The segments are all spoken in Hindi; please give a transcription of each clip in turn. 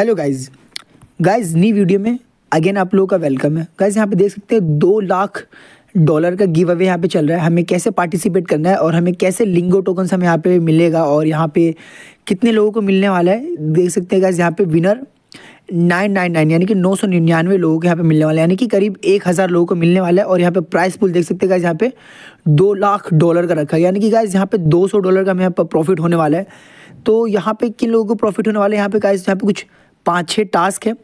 hello guys guys new video में अगेन आप लोगों का वेलकम है गाइज यहाँ पे देख सकते हैं दो लाख डॉलर का गिव अवे यहाँ पे चल रहा है हमें कैसे पार्टिसिपेट करना है और हमें कैसे लिंगो टोकन्स हमें यहाँ पे मिलेगा और यहाँ पे कितने लोगों को मिलने वाला है देख सकते हैं गाइज यहाँ पे विनर नाइन नाइन नाइन यानी कि नौ सौ निन्यानवे लोगों को यहाँ पे मिलने वाला है यानी कि करीब एक हज़ार लोगों को मिलने वाला है और यहाँ पे प्राइस पुल देख सकते हैं गाइज यहाँ पे दो लाख डॉलर का रखा है यानी कि गाइज यहाँ पे दो सौ डॉलर का हमें यहाँ पर प्रॉफिट होने वाला है तो यहाँ पे किन लोगों को प्रॉफिट होने वाला है यहाँ पे गाइज यहाँ पे कुछ पाँच छः टास्क है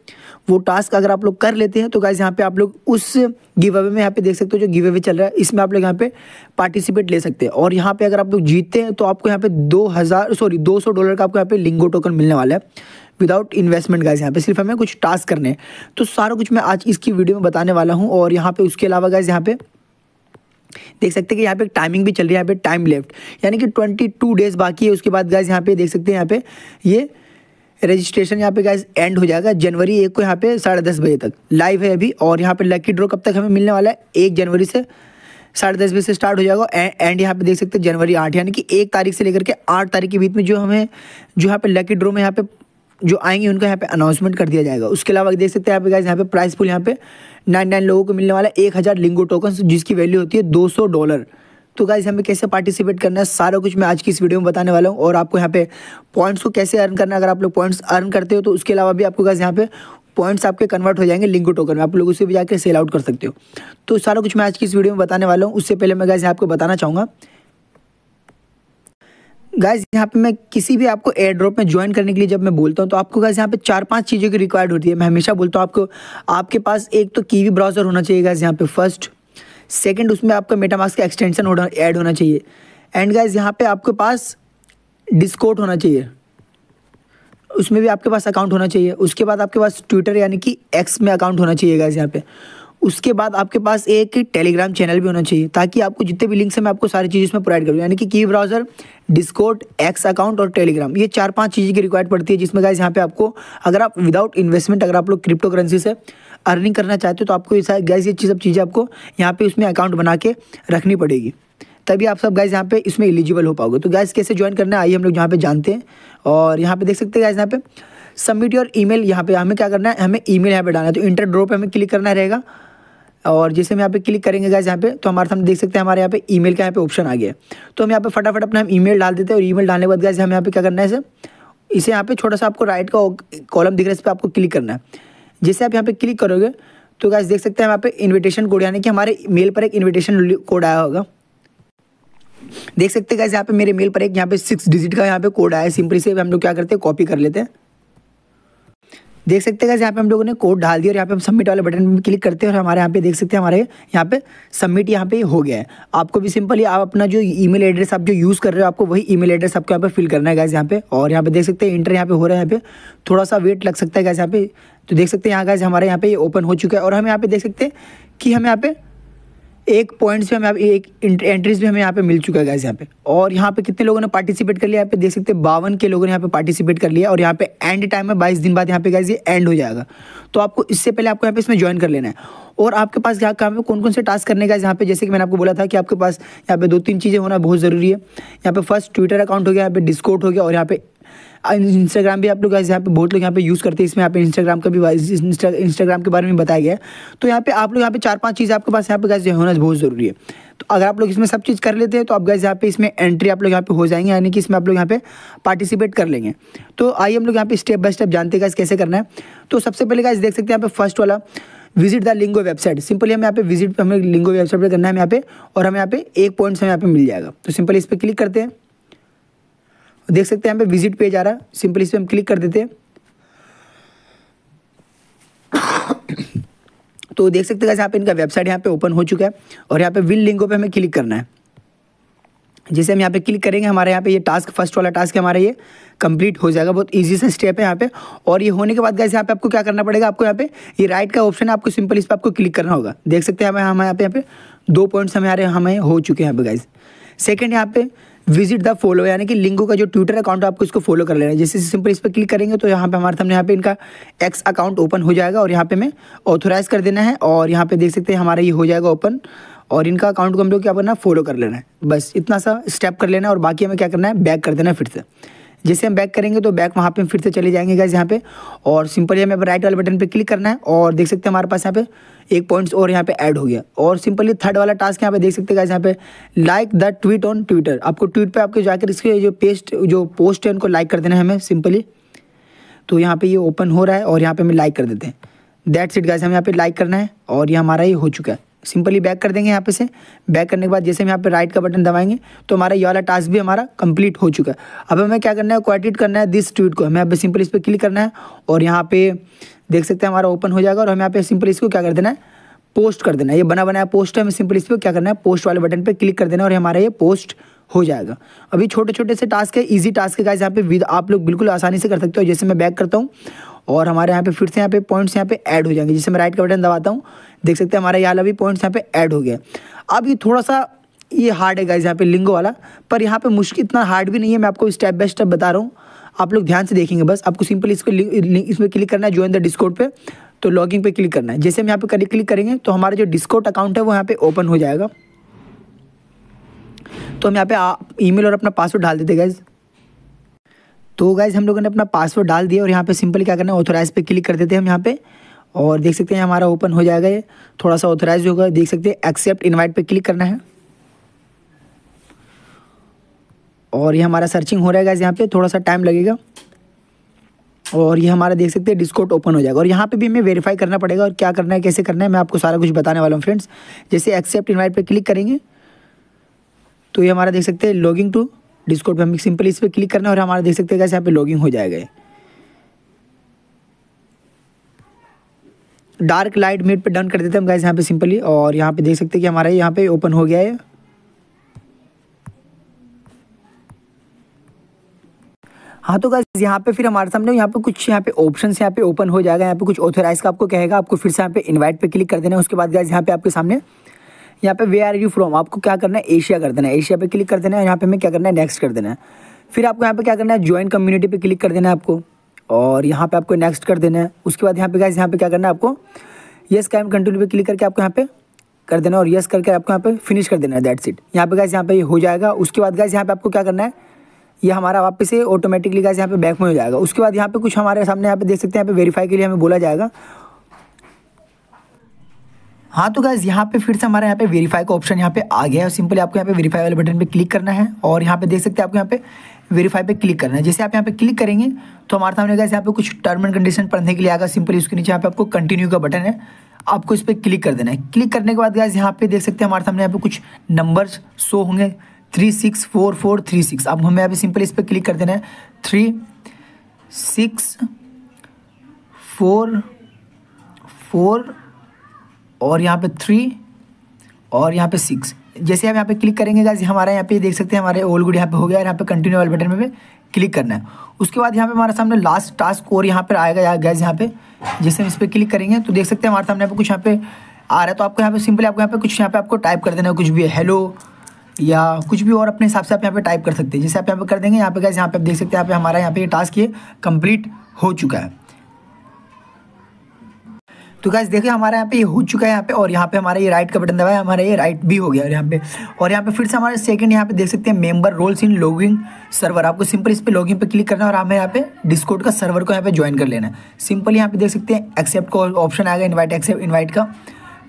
वो टास्क अगर आप लोग कर लेते हैं तो गाइज़ यहाँ पे आप लोग उस गिव अवे में यहाँ पे देख सकते हो जो गिव अवे चल रहा है इसमें आप लोग यहाँ पे पार्टिसिपेट ले सकते हैं और यहाँ पे अगर आप लोग जीतते हैं तो आपको यहाँ पे दो हज़ार सॉरी दो सौ डॉलर का आपको यहाँ पे लिंगो टोकन मिलने वाला है विदाउट इन्वेस्टमेंट गाइज यहाँ पे सिर्फ हमें कुछ टास्क करने हैं तो सारा कुछ मैं आज इसकी वीडियो में बताने वाला हूँ और यहाँ पे उसके अलावा गाइज यहाँ पे देख सकते हैं कि यहाँ पे टाइमिंग भी चल रही है यहाँ पे टाइम लेफ्ट यानी कि ट्वेंटी टू डेज़ बाकी है उसके बाद गाइज यहाँ पे देख सकते हैं यहाँ पे ये यह रजिस्ट्रेशन यहाँ पे गाइज एंड हो जाएगा जनवरी एक को यहाँ पे साढ़े दस बजे तक लाइव है अभी और यहाँ पे लकी ड्रॉ कब तक हमें मिलने वाला है एक जनवरी से साढ़े दस बजे से स्टार्ट हो जाएगा एंड यहाँ पे देख सकते हैं जनवरी आठ यानी कि एक तारीख से लेकर के आठ तारीख के बीच में जो हमें जो यहाँ पे लकी ड्रॉ में यहाँ पे जो आएंगे उनको यहाँ पे अनाउंसमेंट कर दिया जाएगा उसके अलावा देख सकते हैं यहाँ पे गाइज यहाँ पे प्राइस फुल यहाँ पे नाइन नाइन लोगों को मिलने वाला एक हज़ार लिंगो टोकन जिसकी वैल्यू होती है दो सौ डॉलर तो गाइज हमें कैसे पार्टिसिपेट करना है सारा कुछ मैं आज की इस वीडियो में बताने वाला हूँ और आपको यहाँ पे पॉइंट्स को कैसे अर्न करना है अगर आप लोग पॉइंट्स अर्न करते हो तो उसके अलावा भी आपको गाइज यहाँ पे पॉइंट्स आपके कन्वर्ट हो जाएंगे लिंक टोकन में आप लोग उसे भी जाकर सेल आउट कर सकते हो तो सारा कुछ मैं आज की इस वीडियो में बताने वाला हूँ उससे पहले मैं गाइज आपको बताना चाहूँगा गाइज यहाँ पे मैं किसी भी आपको एयर ड्रॉप में ज्वाइन करने के लिए जब मैं बोलता हूँ तो आपको गाइज यहाँ पे चार पांच चीज़ों की रिक्वायर्ड होती है मैं हमेशा बोलता हूँ आपको आपके पास एक तो कीवी ब्राउज़र होना चाहिए गाइज यहाँ पे फर्स्ट सेकंड उसमें आपका मेटामास्क का एक्सटेंशन होना ऐड होना चाहिए एंड गाइज यहाँ पे आपके पास डिस्कोट होना चाहिए उसमें भी आपके पास अकाउंट होना चाहिए उसके बाद आपके पास ट्विटर यानी कि एक्स में अकाउंट होना चाहिए गाइज यहाँ पे उसके बाद आपके पास एक टेलीग्राम चैनल भी होना चाहिए ताकि आपको जितने भी लिंक्स हैं मैं आपको सारी चीज़ इसमें प्रोवाइड करूँ यानी कि की ब्राउज़र डिस्कोट एक्स अकाउंट और टेलीग्राम ये चार पांच चीज़ें की रिक्वायर्ड पड़ती है जिसमें गाइज यहाँ पे आपको अगर आप विदाउट इन्वेस्टमेंट अगर आप लोग क्रिप्टो करेंसी से अर्निंग करना चाहते हो तो आपको गैस ये सब चीज़ें आपको यहाँ पर उसमें अकाउंट बना के रखनी पड़ेगी तभी आप सब गैस यहाँ पे इसमें एलिजिबल हो पाओगे तो गैस कैसे ज्वाइन करना है आइए हम लोग यहाँ पे जानते हैं और यहाँ पे देख सकते हैं गैस यहाँ पे सबमिट योर ईमेल यहाँ पे हमें क्या करना है हमें ईमेल यहाँ पर डालना है तो इंटर ड्रॉप हमें क्लिक करना रहेगा और जैसे हम यहाँ पे क्लिक करेंगे गैस यहाँ पे तो हमारे सामने देख सकते हैं हमारे यहाँ पे मेल का यहाँ पे ऑप्शन आ गया तो हम यहाँ पे फटाफट अपना हम मेल डाल देते हैं और मेल डालने के बाद गैस हम यहाँ पे क्या करना है इसे इसे यहाँ पे छोटा सा आपको राइट का कॉलम दिख रहा है इस पर आपको क्लिक करना है जैसे आप यहाँ पे क्लिक करोगे तो गैस देख सकते हैं यहाँ पे इन्विटेशन कोड यानी कि हमारे मेल पर एक इन्विटेशन कोड आया होगा देख सकते हैं गैस यहाँ पे मेरे मेल पर एक यहाँ पे सिक्स डिजिट का यहाँ पे कोड आया है सिंपली से हम लोग क्या करते हैं कॉपी कर लेते हैं देख सकते हैं यहाँ पे हम लोगों ने कोड डाल दिया और यहाँ पे हम सबमिट वाले बटन पर क्लिक करते हैं और हमारे यहाँ पे देख सकते हैं हमारे यहाँ पे सबमिट यहाँ पे हो गया है आपको भी सिंपली आप अपना जो ईमेल एड्रेस आप जो यूज़ कर रहे हो आपको वही ईमेल एड्रेस आपको यहाँ पे फिल करना है गैस यहाँ पे और यहाँ पे देख सकते हैं इंटर यहाँ पे हो रहा है यहाँ पे थोड़ा सा वेट लग सकता है गैस यहाँ पे तो देख सकते हैं यहाँ गैस हमारे यहाँ पे ओपन हो चुका है और हम यहाँ पे देख सकते हैं कि हम यहाँ पे एक पॉइंट से हमें एक एंट्रीज भी हमें यहाँ पे मिल चुका है गैस यहाँ पे और यहाँ पे कितने लोगों ने पार्टिसिपेट कर लिया यहाँ पे देख सकते हैं बावन के लोगों ने यहाँ पे पार्टिसिपेट कर लिया और यहाँ पे एंड टाइम है बाईस दिन बाद यहाँ पे गैस ये एंड हो जाएगा तो आपको इससे पहले आपको यहाँ पे इसमें ज्वाइन कर लेना है और आपके पास यहाँ काम कौन कौन से टास्क करने का यहाँ पे जैसे कि मैंने आपको बोला था कि आपके पास यहाँ पे दो तीन चीज़ें होना बहुत ज़रूरी है यहाँ पे फर्स्ट ट्विटर अकाउंट हो गया यहाँ पे डिस्कोट हो गया और यहाँ पे इंस्टाग्राम भी आप लोग यहाँ पे बहुत लोग यहाँ पे यूज़ करते हैं इसमें यहाँ पे इंस्टाग्राम का भी इंस्टाग्राम के बारे में बताया गया तो यहाँ पे आप लोग यहाँ पे चार पांच चीज़ आपके पास यहाँ पे गैस होना बहुत ज़रूरी है तो अगर आप लोग इसमें सब चीज़ कर लेते हैं तो आप गैस यहाँ पे इसमें एंट्री आप लोग यहाँ पे हो जाएंगे यानी कि इसमें आप लोग यहाँ पे पार्टिसिपेट कर लेंगे तो आइए हम लोग यहाँ पे स्टेप बाय स्टेप जानते हैं कैसे करना है तो सबसे पहले गैस देख सकते हैं यहाँ पे फर्स्ट वाला visit the Lingo website simply हम यहाँ पे विजिट हमें लिंगो वेबसाइट पर करना है यहाँ पे और हमें यहाँ पे एक पॉइंट्स हमें यहाँ पे मिल जाएगा तो सिंपली इस पर क्लिक करते हैं देख सकते हैं यहाँ पे विजिट पेज आ रहा है सिंपली इस पर हम क्लिक कर देते हैं तो देख सकते हैं यहाँ पे इनका वेबसाइट यहाँ पे ओपन हो चुका है और यहाँ पे विन लिंकों पे हमें क्लिक करना है जैसे हम यहाँ पे क्लिक करेंगे हमारे यहाँ पे ये टास्क फर्स्ट वाला टास्क हमारा ये कंप्लीट हो जाएगा बहुत इजी सा स्टेप है यहाँ पे और ये होने के बाद गैस यहाँ पे आपको क्या करना पड़ेगा आपको यहाँ पे ये राइट का ऑप्शन है आपको सिंपल इस पर आपको क्लिक करना होगा देख सकते हैं हमें यहाँ पे यहाँ पे दो पॉइंट्स हमारे हमें हो चुके हैं यहाँ पे गैस सेकेंड यहाँ पे विजिट द फॉलो यानी कि लिंगो का जो ट्विटर अकाउंट है आपको इसको फॉलो कर लेना है जैसे सिंपल इस पर क्लिक करेंगे तो यहाँ पे हमारे सामने यहाँ पे इनका एक्स अकाउंट ओपन हो जाएगा और यहाँ पे हमें ऑथोराइज़ कर देना है और यहाँ पे देख सकते हैं हमारा ये हो जाएगा ओपन और इनका अकाउंट को हम लोग क्या करना है फॉलो कर लेना है बस इतना सा स्टेप कर लेना है और बाकी हमें क्या करना है बैक कर देना है फिर से जैसे हम बैक करेंगे तो बैक वहाँ पे फिर से चले जाएंगे गैस यहाँ पे और सिंपली हमें राइट वाले बटन पे क्लिक करना है और देख सकते हैं हमारे पास यहाँ पे एक पॉइंट्स और यहाँ पे ऐड हो गया और सिंपली थर्ड वाला टास्क यहाँ पे देख सकते हैं गैस यहाँ पे like the tweet on Twitter आपको ट्वीट पर आपके जाकर इसके जो पेस्ट जो पोस्ट है उनको लाइक कर देना है हमें सिंपली तो यहाँ पर ये ओपन हो रहा है और यहाँ पर हमें लाइक कर देते हैं दैट्स इट गैस हमें यहाँ पर लाइक करना है और ये हमारा ये हो चुका है सिंपली बैक कर देंगे यहाँ पे से बैक करने के बाद जैसे हम यहाँ पे राइट का बटन दबाएंगे तो हमारा ये वाला टास्क भी हमारा कंप्लीट हो चुका है अब हमें क्या करना है क्वाटिट करना है दिस ट्वीट को हमें यहाँ पे सिंपल इस पर क्लिक करना है और यहाँ पे देख सकते हैं हमारा ओपन हो जाएगा और हमें यहाँ पे सिंपल इसको क्या कर देना है पोस्ट कर देना है ये बना बनाया पोस्ट है हमें सिंपल इस पर क्या करना है पोस्ट वाले बटन पर क्लिक कर देना और हमारा ये पोस्ट हो जाएगा अभी छोटे छोटे से टास्क है इजी टास्क है गाइस यहाँ पे आप लोग बिल्कुल आसानी से कर सकते हो जैसे मैं बैक करता हूँ और हमारे यहाँ पे फिर से यहाँ पे पॉइंट्स यहाँ पे ऐड हो जाएंगे जिससे मैं राइट का बटन दबाता हूँ देख सकते हैं हमारे यहाँ अभी पॉइंट्स यहाँ पे ऐड हो गया अब ये थोड़ा सा ये हार्ड है गाइज यहाँ पे लिंगो वाला पर यहाँ पे मुश्किल इतना हार्ड भी नहीं है मैं आपको स्टेप बाय स्टेप बता रहा हूँ आप लोग ध्यान से देखेंगे बस आपको सिंपल इसको इसमें क्लिक करना है ज्वाइन द डिस्कोड पर तो लॉगिंग पे क्लिक करना है जैसे हम यहाँ पे क्लिक करेंगे तो हमारा जो डिस्कोट अकाउंट है वो यहाँ पे ओपन हो जाएगा तो हम यहाँ पे ईमेल और अपना पासवर्ड डाल देते गाइज तो गाइज हम लोगों ने अपना पासवर्ड डाल दिया और यहाँ पे सिंपल क्या करना है ऑथोराइज पे क्लिक कर देते हैं हम यहाँ पे और देख सकते हैं हमारा ओपन हो जाएगा ये थोड़ा सा ऑथोराइज होगा देख सकते हैं एक्सेप्ट इन्वाइट पे क्लिक करना है और ये हमारा सर्चिंग हो रहा है गाइज यहाँ पे थोड़ा सा टाइम लगेगा और ये हमारा देख सकते हैं डिस्कोट ओपन हो जाएगा और यहाँ पे भी हमें वेरीफाई करना पड़ेगा और क्या करना है कैसे करना है मैं आपको सारा कुछ बताने वाला हूँ फ्रेंड्स जैसे एक्सेप्ट इन्वाइट पे क्लिक करेंगे तो ये हमारा देख सकते हैं लॉगिंग टू डिस्कॉर्ड पर हमें सिंपली इस पर क्लिक करना है और हमारा देख सकते हैं कैसे यहाँ पे लॉगिंग हो जाएगा डार्क लाइट मेड पे डन कर देते हैं हम गैस यहाँ पे सिंपली और यहाँ पे देख सकते हैं कि हमारा यहाँ पे ओपन हो गया है हाँ तो गैस यहाँ पे फिर हमारे सामने यहाँ पे कुछ यहाँ पे ऑप्शन यहाँ पे ओपन हो जाएगा यहाँ पे कुछ ऑथोराइज का आपको कहेगा आपको फिर से यहाँ पे इनवाइट पे क्लिक कर देना है उसके बाद गैस यहाँ पे आपके सामने यहाँ पे वे आर यू फ्रॉम आपको क्या करना है एशिया कर देना है एशिया पे क्लिक कर देना है यहाँ पे हमें क्या करना है नेक्स्ट कर देना है फिर आपको यहाँ पे क्या करना है ज्वाइन कम्युनिटी पे क्लिक कर देना है आपको और यहाँ पे आपको नेक्स्ट कर देना है उसके बाद यहाँ पे गाइस यहाँ पे क्या करना है आपको यस कैम कंट्रोल पे क्लिक करके आपको यहाँ पे कर देना और यस करके आपको यहाँ पे फिनिश कर देना है दैट सीट यहाँ पे गाइस यहाँ पे हो जाएगा उसके बाद गाइस यहाँ पे आपको क्या करना है ये हमारा वापस से ऑटोमेटिकली गाइस यहाँ पे बैक में हो जाएगा उसके बाद यहाँ पे कुछ हमारे सामने यहाँ पे देख सकते हैं यहाँ पे वेरीफाई के लिए हमें बोला जाएगा हाँ तो गाइज यहाँ पे फिर से हमारे यहाँ पे वेरीफाई का ऑप्शन यहाँ पे आ गया है सिंपली आपको यहाँ पे वेरीफाई वाले बटन पे क्लिक करना है और यहाँ पे देख सकते हैं आपको यहाँ पे वेरीफाई पे क्लिक करना है जैसे आप यहाँ पे क्लिक करेंगे तो हमारे सामने गाइज यहाँ पे कुछ टर्म एंड कंडीशन पढ़ने के लिए आएगा सिंपली उसके नीचे यहाँ पे आपको कंटिन्यू का बटन है आपको इस पर क्लिक कर देना है क्लिक करने के बाद गाइज यहाँ पे देख सकते हैं हमारे सामने यहाँ पे कुछ नंबर शो होंगे three six four four three six अब हमें यहाँ पे सिंपली इस पर क्लिक कर देना है थ्री सिक्स फोर फोर और यहाँ पे थ्री और यहाँ पे सिक्स जैसे आप यहाँ पे क्लिक करेंगे जैसे हमारा यहाँ पे देख सकते हैं हमारे ओल्ड गुड यहाँ पे हो गया और यहाँ पे कंटिन्यू वाले बटन में भी क्लिक करना है उसके बाद यहाँ पे हमारे सामने लास्ट टास्क और यहाँ पर आएगा गैस यहाँ पे जैसे हम इस पर क्लिक करेंगे तो देख सकते हैं हमारे सामने यहाँ पे कुछ यहाँ पे आ रहा है तो आपको यहाँ पे सिंपली आपको यहाँ पे कुछ यहाँ पे आपको टाइप कर देना है कुछ भी हेलो या कुछ भी और अपने हिसाब से आप यहाँ पे टाइप कर सकते हैं जैसे आप यहाँ पे कर देंगे यहाँ पे गैस यहाँ पे आप देख सकते हैं यहाँ पे हमारा यहाँ पे टास्क ये कंप्लीट हो चुका है तो गैस देखिए हमारे यहाँ पे ये हो चुका है यहाँ पे और यहाँ पे हमारा ये राइट का बटन दबाया हमारा ये राइट भी हो गया और यहाँ पे और यहाँ पे फिर से हमारे सेकंड यहाँ पे देख सकते हैं member roles in login server आपको सिंपल इस पर लॉगिन पे क्लिक करना है और हमें यहाँ पे डिस्कोड का सर्वर को यहाँ पे ज्वाइन कर लेना है सिंपल यहाँ पे देख सकते हैं एक्सेप्ट का ऑप्शन आएगा इन्वाइट एक्सेप्ट इन्वाइट का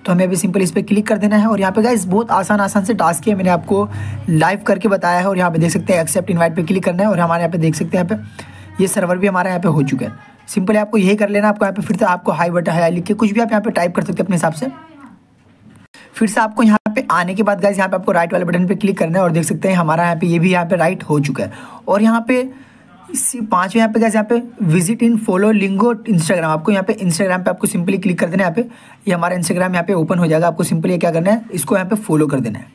तो हमें अभी सिंपल इस पर क्लिक कर देना है और यहाँ पे गाइस बहुत आसान आसान से टास्क है मैंने आपको लाइव करके बताया है और यहाँ पे देख सकते हैं एक्सेप्ट इन्वाइट पर क्लिक करना है और हमारे यहाँ पे देख सकते हैं यहाँ पे ये यह सर्वर भी हमारे यहाँ पे हो चुका है सिंपली आपको यही कर लेना आपको यहाँ पे फिर से आपको हाई बटन हाई लिख के कुछ भी आप यहाँ पे टाइप कर सकते हैं अपने हिसाब से फिर से आपको यहाँ पे आने के बाद गाइज यहाँ पे आपको राइट वाले बटन पे क्लिक करना है और देख सकते हैं हमारा यहाँ पे ये भी यहाँ पे राइट हो चुका है और यहाँ पे इसी पाँचवें यहाँ पे गैस यहाँ पे visit in follow Lingo Instagram आपको यहाँ पे इंस्टाग्राम पे आपको सिंपली क्लिक कर देना है यहाँ पे ये हमारा इंस्टाग्राम यहाँ पे ओपन हो जाएगा आपको सिंपली क्या करना है इसको यहाँ पे फॉलो कर देना है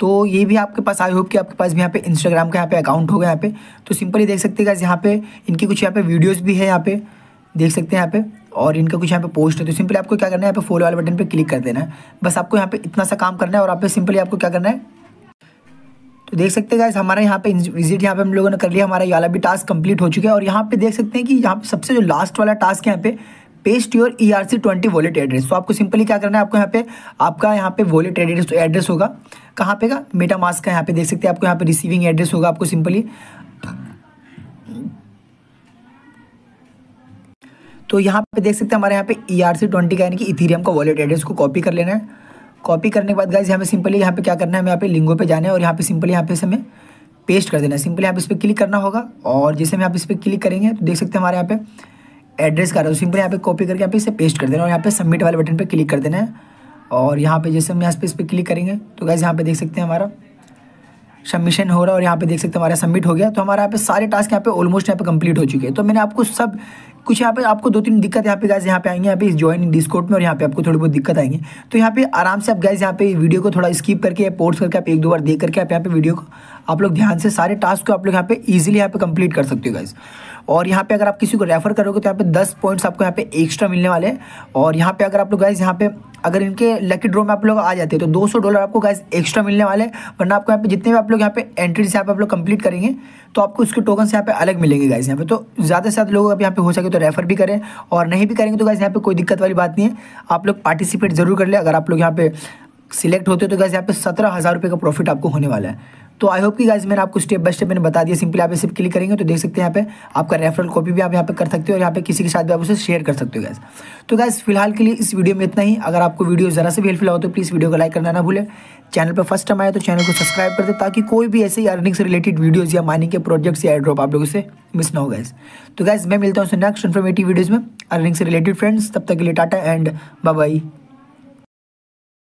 तो ये भी आपके पास आई होप कि आपके पास भी यहाँ पे इंस्टाग्राम का यहाँ पे अकाउंट होगा यहाँ पे तो सिंपली देख सकते हैं गैस यहाँ पे इनकी कुछ यहाँ पे वीडियोज़ भी है यहाँ पे देख सकते हैं यहाँ पे और इनका कुछ यहाँ पे पोस्ट है तो सिंपली आपको क्या करना है यहाँ पे फॉलो वाले बटन पे क्लिक कर देना है बस आपको यहाँ पे इतना सा काम करना है और आप सिंपली आपको क्या करना है तो देख सकते हैं गाइस हमारा यहाँ पे विजिट यहाँ पे हम लोगों ने कर लिया हमारा यहाँ वाला भी टास्क कंप्लीट हो चुका है और यहाँ पे देख सकते हैं कि यहाँ पे सबसे जो लास्ट वाला टास्क है यहाँ पे paste your E R C twenty wallet address तो आपको सिंपली क्या करना है आपको यहाँ पे आपका यहाँ पे वॉलेट एड्रेस एड्रेस होगा कहाँ पे का मेटा मास्क का यहाँ पे देख सकते हैं आपको यहाँ पे रिसीविंग एड्रेस होगा आपको सिंपली तो यहाँ पे देख सकते हैं हमारे यहाँ पे ई आर सी ट्वेंटी का यानी कि इथीरियम का वॉलेट एड्रेस को कॉपी कर लेना है कॉपी करने के बाद गाइज हमें सिंपली यहाँ पे क्या करना है हमें यहाँ पे लिंगो पे जाना है और यहाँ पे सिंपली यहाँ पे से हमें पेस्ट कर देना है सिंपली यहाँ पे इस पर क्लिक करना होगा और जैसे हम यहाँ पे इस पर क्लिक करेंगे तो देख सकते हैं हमारे यहाँ पे एड्रेस का रहा है सिंपली यहाँ पे कॉपी करके यहाँ पे इसे पेस्ट कर देना और यहाँ पे सबमिट वाले बटन पर क्लिक कर देना है और यहाँ पे जैसे हम यहाँ पे इस पर क्लिक करेंगे तो गाइज यहाँ पे देख सकते हैं हमारा सबमिशन हो रहा है और यहाँ पे देख सकते हैं हमारा सबमिट हो गया तो हमारा यहाँ पे सारे टास्क यहाँ पे ऑलमोस्ट यहाँ पे कंप्लीट हो चुके हैं तो मैंने आपको सब कुछ यहाँ पे आपको दो तीन दिक्कत यहाँ पे गैस यहाँ पे आएंगे यहाँ पे ज्वाइन डिस्कोट में और यहाँ पे आपको थोड़ी बहुत दिक्कत आएंगे तो यहाँ पे आराम से आप गैस यहाँ पे वीडियो को थोड़ा स्किप करके पोस्ट करके आप एक दो बार देख करके आप यहाँ पे वीडियो को आप लोग ध्यान से सारे टास्क को आप लोग यहाँ पे इजीली यहाँ पे कंप्लीट कर सकते हो गाइज और यहाँ पे अगर आप किसी को रेफर करोगे तो यहाँ पे दस पॉइंट्स आपको यहाँ पे एक्स्ट्रा मिलने वाले हैं और यहाँ पे अगर आप लोग गाइज यहाँ पे अगर इनके लकी ड्रो में आप लोग आ जाते हैं तो दो सौ डॉलर आपको गाइज एक्स्ट्रा मिलने वाले हैं वरना आपको यहाँ पे जितने भी आप लोग यहाँ पे एंट्रीज यहाँ पे आप लोग कंप्लीट करेंगे तो आपको उसके टोकन यहाँ पे अलग मिलेंगे गाइज यहाँ पे तो ज़्यादा से ज़्यादा लोग अब यहाँ पे हो सके तो रेफर भी करें और नहीं भी करेंगे तो गाइज यहाँ पे कोई दिक्कत वाली बात नहीं है आप लोग पार्टिसिपेट जरूर कर ले अगर आप लोग यहाँ पे सिलेक्ट होते हो तो गैस यहाँ पे सत्रह हज़ार रुपये का प्रॉफिट आपको होने वाला है तो आई होप कि गाइज मैंने आपको स्टेप बाय स्टेप मैंने बता दिया सिंपली आप इसे क्लिक करेंगे तो देख सकते हैं यहाँ पे आपका रेफरल कॉपी भी आप यहाँ पे कर सकते हो और यहाँ पे किसी के साथ भी आप उसे शेयर कर सकते हो गैस तो गैस फिलहाल के लिए इस वीडियो में इतना ही अगर आपको वीडियो ज़रा से भी हेल्पफुल हो तो प्लीज़ वीडियो को लाइक करना ना भूलें चैनल पर फर्स्ट टाइम आए तो चैनल को सब्सक्राइब कर दे ताकि कोई भी ऐसे अर्निंग से रिलेटेड वीडियोज़ या माइनिंग के प्रोजेक्ट्स या एड्रॉप आप लोगों से मिस ना हो गैस तो गैस मैं मिलता हूँ नेक्स्ट इन्फॉर्मेटिव वीडियोज़ में अर्निंग से रिलेटेड फ्रेंड्स तब तक के लिए टाटा एंड बाई